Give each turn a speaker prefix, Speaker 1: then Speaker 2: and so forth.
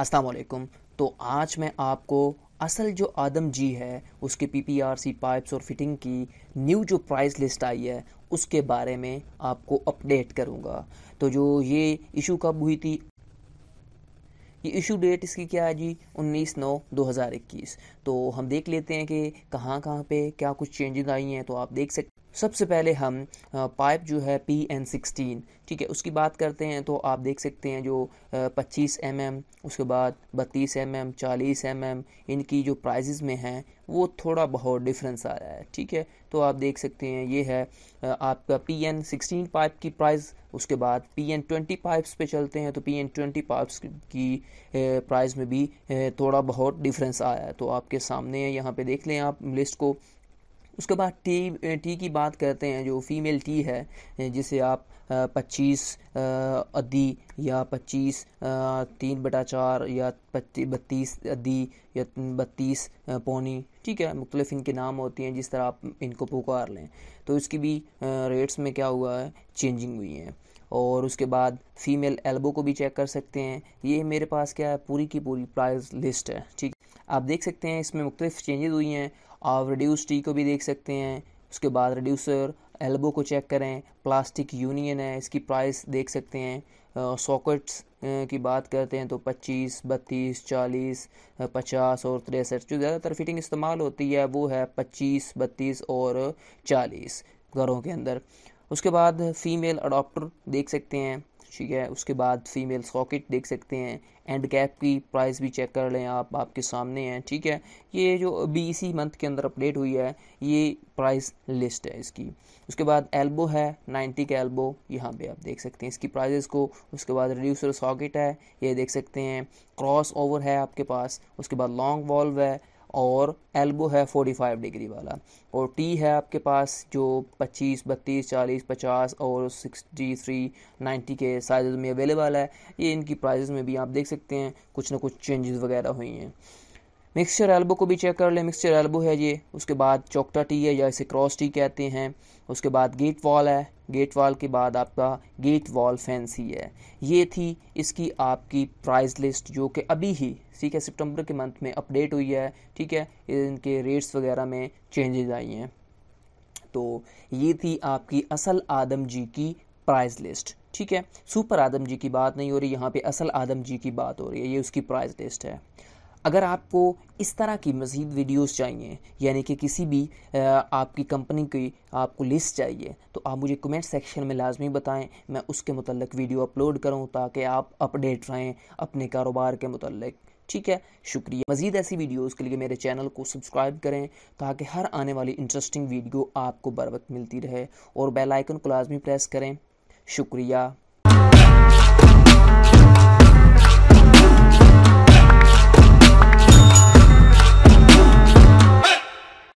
Speaker 1: असलकुम तो आज मैं आपको असल जो आदम जी है उसके पीपीआरसी पाइप्स और फिटिंग की न्यू जो प्राइस लिस्ट आई है उसके बारे में आपको अपडेट करूँगा तो जो ये इशू कब हुई थी ये इशू डेट इसकी क्या है जी 19 नौ 2021 तो हम देख लेते हैं कि कहाँ कहाँ पे क्या कुछ चेंजेस आई हैं तो आप देख सकते सबसे पहले हम पाइप जो है पी एन सिक्सटीन ठीक है उसकी बात करते हैं तो आप देख सकते हैं जो पच्चीस एम एम उसके बाद बत्तीस एम एम चालीस एम एम इनकी जो प्राइजेज़ में हैं वो थोड़ा बहुत डिफरेंस आ रहा है ठीक है तो आप देख सकते हैं ये है आपका पी एन सिक्सटीन पाइप की प्राइस उसके बाद पी एन ट्वेंटी पाइप्स पे चलते हैं तो पी एन ट्वेंटी पाइप्स की प्राइस में भी थोड़ा बहुत डिफरेंस आया है तो आपके सामने यहाँ पे देख लें आप लिस्ट को उसके बाद टी टी की बात करते हैं जो फीमेल टी है जिसे आप पच्चीस अदी या पच्चीस तीन बटा चार या बत्तीस अदी या बत्तीस पौनी ठीक है मुख्तलिफ इनके नाम होती हैं जिस तरह आप इनको पुकार लें तो इसकी भी रेट्स में क्या हुआ है चेंजिंग हुई है और उसके बाद फीमेल एल्बो को भी चेक कर सकते हैं ये मेरे पास क्या है पूरी की पूरी प्राइस लिस्ट है ठीक आप देख सकते हैं इसमें मुख्तलिफ चेंजेस हुई हैं आप रिड्यूस टी को भी देख सकते हैं उसके बाद रिड्यूसर एल्बो को चेक करें प्लास्टिक यूनियन है इसकी प्राइस देख सकते हैं सॉकेट्स की बात करते हैं तो 25, 32, 40, 50 और तिरसठ जो ज़्यादातर फिटिंग इस्तेमाल होती है वो है 25, 32 और 40 घरों के अंदर उसके बाद फीमेल अडोप्टर देख सकते हैं ठीक है उसके बाद फीमेल सॉकेट देख सकते हैं एंड कैप की प्राइस भी चेक कर लें आप आपके सामने हैं ठीक है ये जो अभी इसी मंथ के अंदर अपडेट हुई है ये प्राइस लिस्ट है इसकी उसके बाद एल्बो है 90 का एल्बो यहाँ पे आप देख सकते हैं इसकी प्राइजेस को उसके बाद रिड्यूसर सॉकेट है ये देख सकते हैं क्रॉस ओवर है आपके पास उसके बाद लॉन्ग वॉल्व है और एल्बो है 45 डिग्री वाला और टी है आपके पास जो 25, 32, 40, 50 और 63, 90 के साइज़ में अवेलेबल है ये इनकी प्राइजेज़ में भी आप देख सकते हैं कुछ ना कुछ चेंजेस वगैरह हुई हैं मिक्सचर एल्बो को भी चेक कर लें मिक्सचर एल्बो है ये उसके बाद चौकटा टी है या इसे क्रॉस टी कहते हैं उसके बाद गेट वॉल है गेट वॉल के बाद आपका गेट वॉल फैंसी है ये थी इसकी आपकी प्राइस लिस्ट जो कि अभी ही ठीक है सितंबर के मंथ में अपडेट हुई है ठीक है इनके रेट्स वगैरह में चेंजेज आई हैं तो ये थी आपकी असल आदम जी की प्राइस लिस्ट ठीक है सुपर आदम जी की बात नहीं हो रही यहाँ पे असल आदम जी की बात हो रही है ये उसकी प्राइस लिस्ट है अगर आपको इस तरह की मज़ीद वीडियोस चाहिए यानी कि किसी भी आपकी कंपनी की आपको लिस्ट चाहिए तो आप मुझे कमेंट सेक्शन में लाजमी बताएं मैं उसके मतलब वीडियो अपलोड करूं ताकि आप अपडेट रहें अपने कारोबार के मतलब ठीक है शुक्रिया मज़ीद ऐसी वीडियोस के लिए मेरे चैनल को सब्सक्राइब करें ताकि हर आने वाली इंटरेस्टिंग वीडियो आपको बर वक्त मिलती रहे और बेलाइकन को लाजमी प्रेस करें शुक्रिया